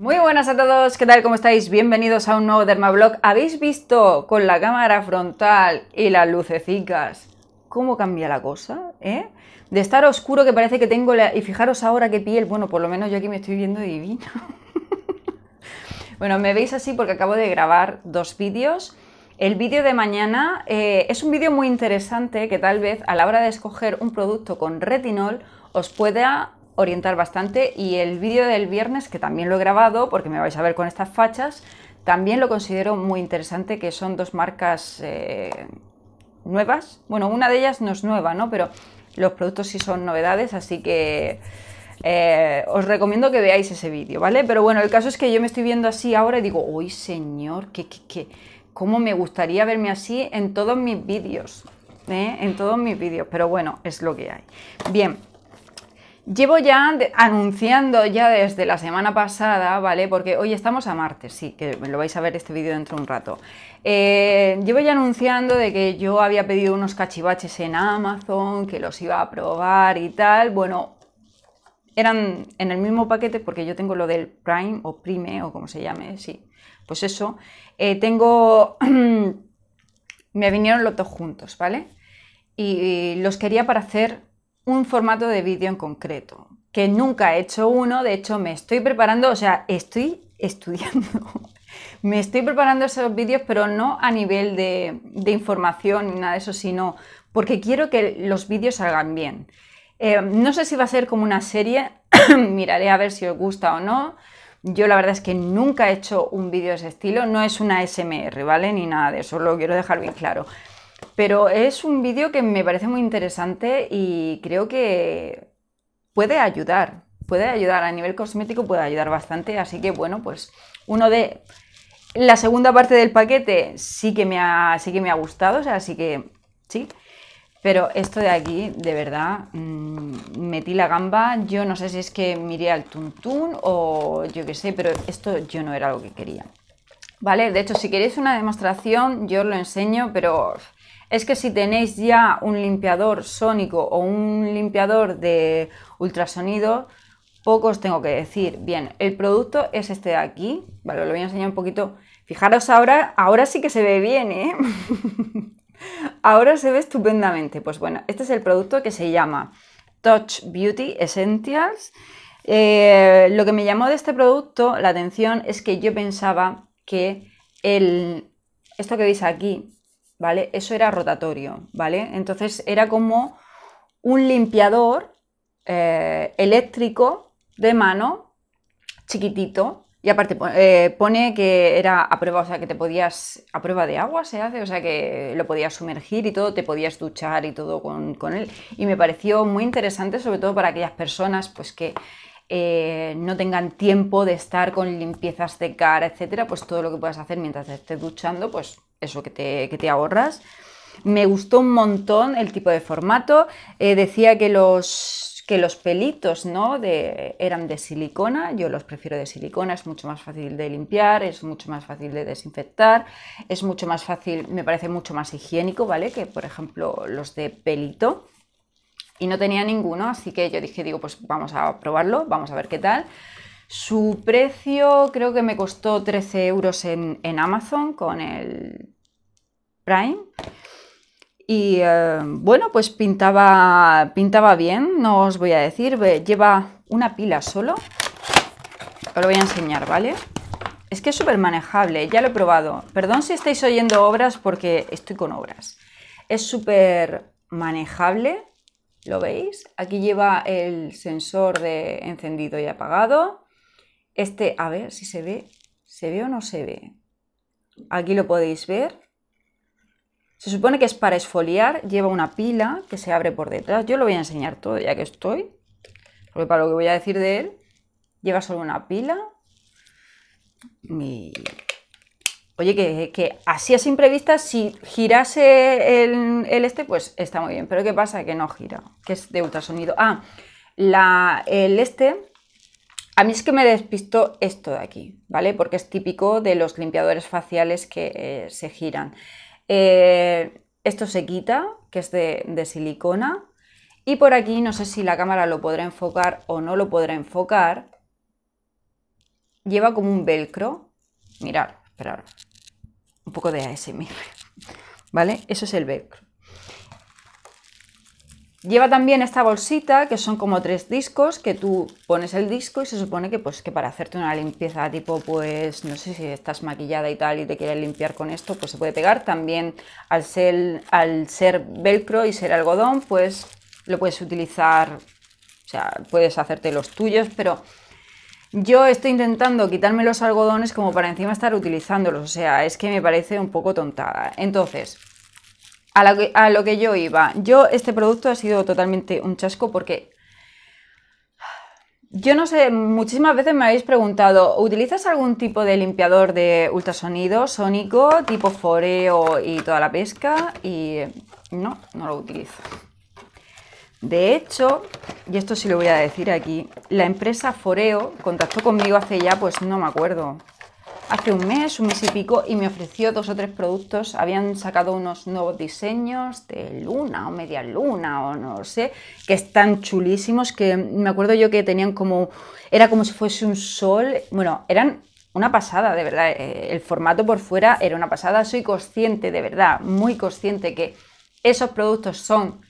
Muy buenas a todos, ¿qué tal? ¿Cómo estáis? Bienvenidos a un nuevo Dermablog. ¿Habéis visto con la cámara frontal y las lucecitas cómo cambia la cosa? ¿Eh? De estar oscuro que parece que tengo la... Y fijaros ahora qué piel, bueno, por lo menos yo aquí me estoy viendo divino. bueno, me veis así porque acabo de grabar dos vídeos. El vídeo de mañana eh, es un vídeo muy interesante que tal vez a la hora de escoger un producto con retinol os pueda orientar bastante y el vídeo del viernes, que también lo he grabado porque me vais a ver con estas fachas, también lo considero muy interesante, que son dos marcas eh, nuevas. Bueno, una de ellas no es nueva, ¿no? Pero los productos sí son novedades, así que eh, os recomiendo que veáis ese vídeo, ¿vale? Pero bueno, el caso es que yo me estoy viendo así ahora y digo, uy señor, que, que, cómo me gustaría verme así en todos mis vídeos, ¿eh? En todos mis vídeos, pero bueno, es lo que hay. Bien. Llevo ya anunciando ya desde la semana pasada, ¿vale? Porque hoy estamos a martes, sí, que lo vais a ver este vídeo dentro de un rato. Eh, llevo ya anunciando de que yo había pedido unos cachivaches en Amazon, que los iba a probar y tal. Bueno, eran en el mismo paquete porque yo tengo lo del Prime o Prime o como se llame, sí. Pues eso. Eh, tengo... me vinieron los dos juntos, ¿vale? Y los quería para hacer un formato de vídeo en concreto, que nunca he hecho uno, de hecho me estoy preparando, o sea, estoy estudiando, me estoy preparando esos vídeos, pero no a nivel de, información ni nada de eso, sino porque quiero que los vídeos salgan bien. Eh, no sé si va a ser como una serie, miraré a ver si os gusta o no. Yo la verdad es que nunca he hecho un vídeo de ese estilo, no es una SMR, ¿vale? Ni nada de eso, lo quiero dejar bien claro. Pero es un vídeo que me parece muy interesante y creo que puede ayudar. Puede ayudar a nivel cosmético, puede ayudar bastante. Así que bueno, pues uno de... La segunda parte del paquete sí que me ha, sí que me ha gustado, o sea, sí que sí. Pero esto de aquí, de verdad, mm, metí la gamba. Yo no sé si es que miré al tuntún o yo qué sé, pero esto yo no era lo que quería. ¿Vale? De hecho, si queréis una demostración, yo os lo enseño, pero es que si tenéis ya un limpiador sónico o un limpiador de ultrasonido, poco os tengo que decir. Bien, el producto es este de aquí, vale, os lo voy a enseñar un poquito. Fijaros ahora, ahora sí que se ve bien, ¿eh? ahora se ve estupendamente. Pues bueno, este es el producto que se llama Touch Beauty Essentials. Eh, lo que me llamó de este producto la atención es que yo pensaba que el, esto que veis aquí ¿vale? Eso era rotatorio, ¿vale? Entonces era como un limpiador eh, eléctrico de mano, chiquitito, y aparte eh, pone que era a prueba, o sea, que te podías, a prueba de agua se hace, o sea, que lo podías sumergir y todo, te podías duchar y todo con, con él. Y me pareció muy interesante, sobre todo para aquellas personas pues que eh, no tengan tiempo de estar con limpiezas de cara, etcétera, pues todo lo que puedas hacer mientras estés duchando, pues eso que te, ahorras. Me gustó un montón el tipo de formato. Eh, decía que los, que los pelitos ¿no? eran de silicona. Yo los prefiero de silicona. Es mucho más fácil de limpiar, es mucho más fácil de desinfectar, es mucho más fácil, me parece mucho más higiénico, ¿vale? Que por ejemplo los de pelito y no tenía ninguno, así que yo dije, digo, pues vamos a probarlo, vamos a ver qué tal. Su precio creo que me costó 13 euros en, Amazon con el Prime. Y eh, bueno, pues pintaba, pintaba bien, no os voy a decir, lleva una pila solo. Os lo voy a enseñar, ¿vale? Es que es súper manejable, ya lo he probado. Perdón si estáis oyendo obras porque estoy con obras. Es súper manejable, ¿Lo veis? Aquí lleva el sensor de encendido y apagado. Este, a ver si se ve, se ve o no se ve. Aquí lo podéis ver. Se supone que es para esfoliar, lleva una pila que se abre por detrás. Yo lo voy a enseñar todo ya que estoy, porque para lo que voy a decir de él, lleva solo una pila. Y Oye, que, así es imprevista, si girase el, este, pues está muy bien. Pero ¿qué pasa? Que no gira, que es de ultrasonido. Ah, el este, a mí es que me despistó esto de aquí, ¿vale? Porque es típico de los limpiadores faciales que eh, se giran. Eh, esto se quita, que es de, silicona. Y por aquí, no sé si la cámara lo podrá enfocar o no lo podrá enfocar, lleva como un velcro. Mirad, esperar un poco de ASMR. ¿Vale? Eso es el velcro. Lleva también esta bolsita, que son como tres discos, que tú pones el disco y se supone que, pues, que para hacerte una limpieza tipo, pues, no sé si estás maquillada y tal y te quieres limpiar con esto, pues se puede pegar. También al ser, al ser velcro y ser algodón, pues lo puedes utilizar, o sea, puedes hacerte los tuyos, pero yo estoy intentando quitarme los algodones como para encima estar utilizándolos, o sea, es que me parece un poco tontada. Entonces, a, lo que yo iba, yo este producto ha sido totalmente un chasco porque yo no sé, muchísimas veces me habéis preguntado, ¿utilizas algún tipo de limpiador de ultrasonido sónico, tipo foreo y toda la pesca? Y no, no lo utilizo. De hecho, y esto sí lo voy a decir aquí, la empresa Foreo contactó conmigo hace ya, pues no me acuerdo, hace un mes, un mes y pico, y me ofreció dos o tres productos. Habían sacado unos nuevos diseños de luna o media luna o no sé, que están chulísimos, que me acuerdo yo que tenían como, era como si fuese un sol, bueno, eran una pasada, de verdad, eh, el formato por fuera era una pasada, soy consciente, de verdad, muy consciente que esos productos son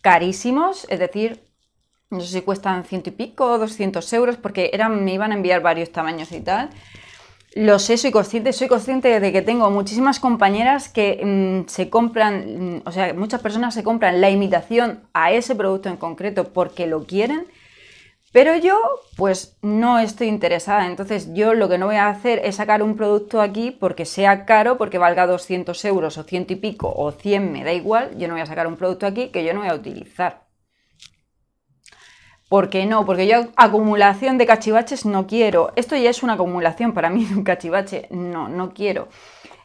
carísimos, es decir, no sé si cuestan ciento y pico, 200 euros, porque eran, me iban a enviar varios tamaños y tal. Lo sé, soy consciente, soy consciente de que tengo muchísimas compañeras que mm, se compran, mm, o sea, muchas personas se compran la imitación a ese producto en concreto porque lo quieren pero yo, pues no estoy interesada. Entonces, yo lo que no voy a hacer es sacar un producto aquí porque sea caro, porque valga 200 euros o ciento y pico o 100, me da igual. Yo no voy a sacar un producto aquí que yo no voy a utilizar. ¿Por qué no? Porque yo acumulación de cachivaches no quiero. Esto ya es una acumulación para mí, un cachivache. No, no quiero.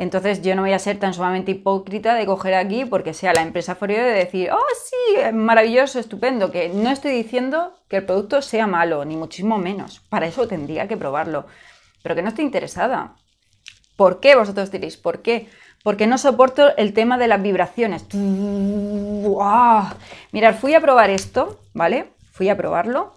Entonces yo no voy a ser tan sumamente hipócrita de coger aquí porque sea la empresa Forio de decir, oh sí, maravilloso, estupendo, que no estoy diciendo que el producto sea malo, ni muchísimo menos. Para eso tendría que probarlo, pero que no estoy interesada. ¿Por qué vosotros diréis? ¿Por qué? Porque no soporto el tema de las vibraciones. Mirad, fui a probar esto, ¿vale? Fui a probarlo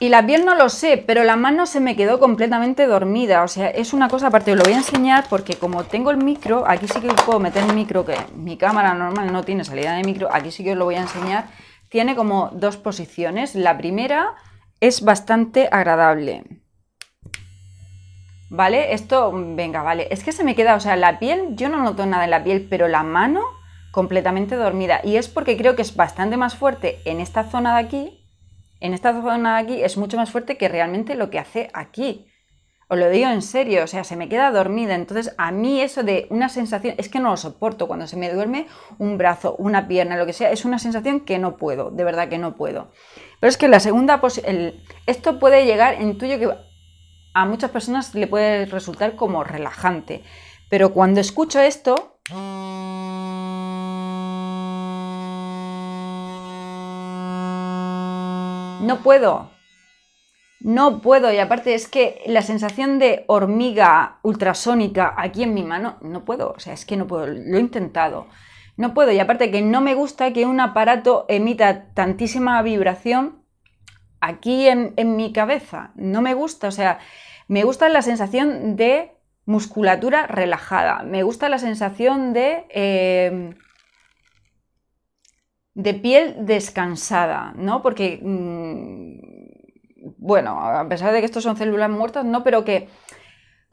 y la piel no lo sé, pero la mano se me quedó completamente dormida. O sea, es una cosa aparte, os lo voy a enseñar porque como tengo el micro, aquí sí que puedo meter el micro, que mi cámara normal no tiene salida de micro, aquí sí que os lo voy a enseñar. Tiene como dos posiciones. La primera es bastante agradable. ¿Vale? Esto, venga, vale. Es que se me queda, o sea, la piel, yo no noto nada en la piel, pero la mano completamente dormida. Y es porque creo que es bastante más fuerte en esta zona de aquí en esta zona aquí es mucho más fuerte que realmente lo que hace aquí. Os lo digo en serio, o sea, se me queda dormida. Entonces, a mí eso de una sensación, es que no lo soporto. Cuando se me duerme un brazo, una pierna, lo que sea, es una sensación que no puedo, de verdad que no puedo. Pero es que la segunda, el, esto puede llegar, en tuyo que a muchas personas le puede resultar como relajante. Pero cuando escucho esto... no puedo, no puedo. Y aparte es que la sensación de hormiga ultrasónica aquí en mi mano, no puedo, o sea, es que no puedo, lo he intentado. No puedo, y aparte que no me gusta que un aparato emita tantísima vibración aquí en, mi cabeza. No me gusta, o sea, me gusta la sensación de musculatura relajada, me gusta la sensación de eh, de piel descansada, ¿no? Porque, mm, bueno, a pesar de que estos son células muertas, no, pero que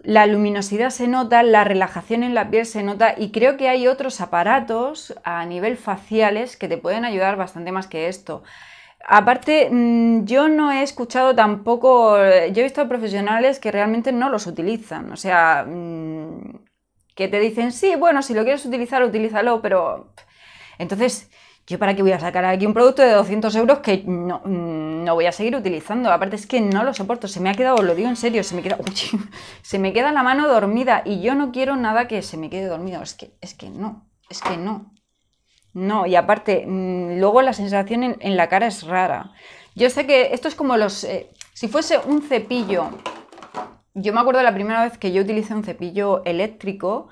la luminosidad se nota, la relajación en la piel se nota y creo que hay otros aparatos a nivel faciales que te pueden ayudar bastante más que esto. Aparte, mm, yo no he escuchado tampoco, yo he visto a profesionales que realmente no los utilizan, o sea, mm, que te dicen, sí, bueno, si lo quieres utilizar, utilízalo, pero... Entonces, yo para qué voy a sacar aquí un producto de 200 euros que mm, no, voy a seguir utilizando. Aparte es que no lo soporto, se me ha quedado, lo digo en serio, se me queda, se me queda la mano dormida y yo no quiero nada que se me quede dormido. Es que, es que no, es que no. No, y aparte, mm, luego la sensación en, la cara es rara. Yo sé que esto es como los... Eh, si fuese un cepillo, yo me acuerdo la primera vez que yo utilicé un cepillo eléctrico,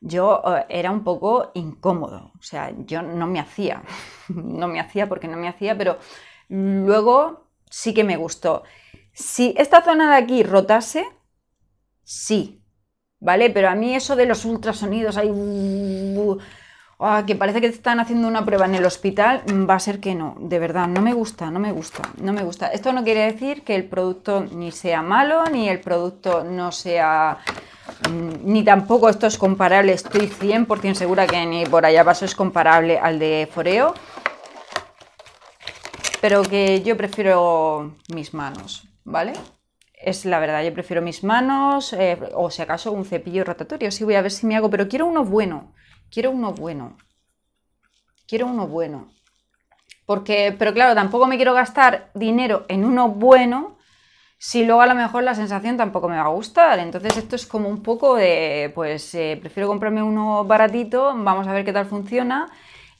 yo eh, era un poco incómodo, o sea, yo no me hacía, no me hacía porque no me hacía, pero luego sí que me gustó. Si esta zona de aquí rotase, sí, ¿vale? Pero a mí eso de los ultrasonidos ahí, uh, ah, que parece que te están haciendo una prueba en el hospital, mm, va a ser que no, de verdad, no me gusta, no me gusta, no me gusta. Esto no quiere decir que el producto ni sea malo, ni el producto no sea Mm, ni tampoco esto es comparable, estoy 100% segura que ni por allá paso es comparable al de Foreo, pero que yo prefiero mis manos, ¿vale? Es la verdad, yo prefiero mis manos eh, o si acaso un cepillo rotatorio, sí voy a ver si me hago, pero quiero uno bueno, quiero uno bueno, quiero uno bueno. Porque, pero claro, tampoco me quiero gastar dinero en uno bueno si luego a lo mejor la sensación tampoco me va a gustar. Entonces esto es como un poco de, pues eh, prefiero comprarme uno baratito, vamos a ver qué tal funciona.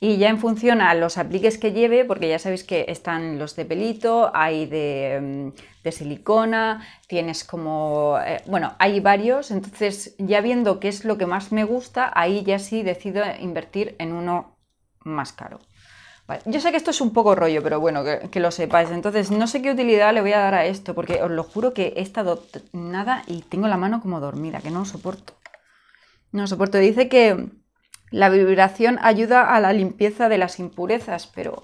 Y ya en función a los apliques que lleve, porque ya sabéis que están los de pelito, hay de, mm, silicona, tienes como, eh, bueno, hay varios, entonces ya viendo qué es lo que más me gusta, ahí ya sí decido invertir en uno más caro. Yo sé que esto es un poco rollo, pero bueno, que, lo sepáis. Entonces, no sé qué utilidad le voy a dar a esto, porque os lo juro que he estado nada y tengo la mano como dormida, que no lo soporto. No lo soporto. Dice que la vibración ayuda a la limpieza de las impurezas, pero...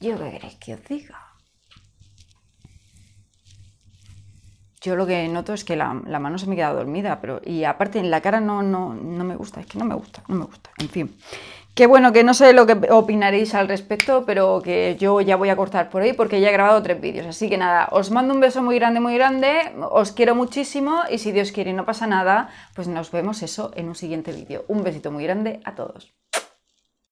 ¿Yo qué queréis que os diga? yo lo que noto es que la, mano se me queda dormida, pero y aparte en la cara no, no, no me gusta, es que no me gusta, no me gusta, en fin. Qué bueno, que no sé lo que opinaréis al respecto, pero que yo ya voy a cortar por ahí porque ya he grabado tres vídeos. Así que nada, os mando un beso muy grande, muy grande, os quiero muchísimo y si Dios quiere y no pasa nada, pues nos vemos eso en un siguiente vídeo. Un besito muy grande a todos.